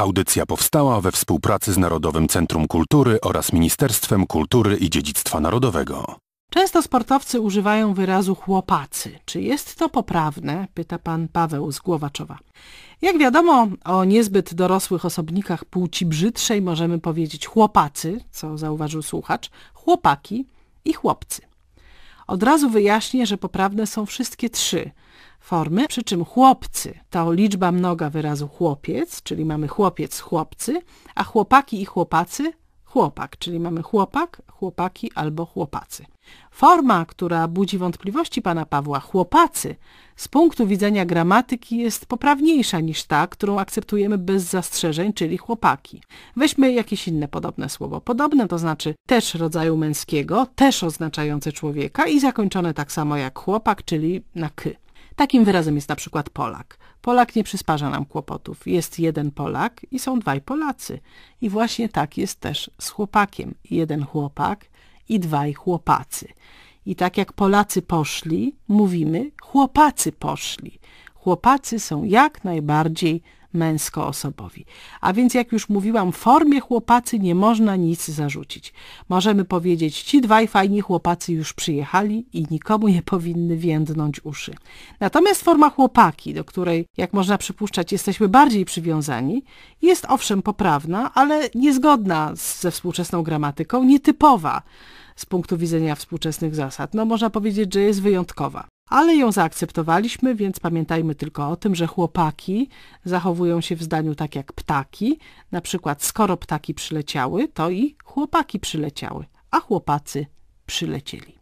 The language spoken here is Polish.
Audycja powstała we współpracy z Narodowym Centrum Kultury oraz Ministerstwem Kultury i Dziedzictwa Narodowego. Często sportowcy używają wyrazu chłopacy. Czy jest to poprawne? Pyta pan Paweł z Głowaczowa. Jak wiadomo, o niezbyt dorosłych osobnikach płci brzydszej możemy powiedzieć chłopacy, co zauważył słuchacz, chłopaki i chłopcy. Od razu wyjaśnię, że poprawne są wszystkie trzy formy, przy czym chłopcy to liczba mnoga wyrazu chłopiec, czyli mamy chłopiec, chłopcy, a chłopaki i chłopacy chłopak, czyli mamy chłopak, chłopaki albo chłopacy. Forma, która budzi wątpliwości pana Pawła, chłopacy, z punktu widzenia gramatyki jest poprawniejsza niż ta, którą akceptujemy bez zastrzeżeń, czyli chłopaki. Weźmy jakieś inne podobne słowo. Podobne to znaczy też rodzaju męskiego, też oznaczające człowieka i zakończone tak samo jak chłopak, czyli na k. Takim wyrazem jest na przykład Polak. Polak nie przysparza nam kłopotów. Jest jeden Polak i są dwaj Polacy. I właśnie tak jest też z chłopakiem. Jeden chłopak i dwaj chłopacy. I tak jak Polacy poszli, mówimy chłopacy poszli. Chłopacy są jak najbardziej męskoosobowi. A więc jak już mówiłam, formie chłopacy nie można nic zarzucić. Możemy powiedzieć, ci dwaj fajni chłopacy już przyjechali i nikomu nie powinny więdnąć uszy. Natomiast forma chłopaki, do której, jak można przypuszczać, jesteśmy bardziej przywiązani, jest owszem poprawna, ale niezgodna ze współczesną gramatyką, nietypowa z punktu widzenia współczesnych zasad. No można powiedzieć, że jest wyjątkowa ale ją zaakceptowaliśmy, więc pamiętajmy tylko o tym, że chłopaki zachowują się w zdaniu tak jak ptaki. Na przykład, skoro ptaki przyleciały, to i chłopaki przyleciały, a chłopacy przylecieli.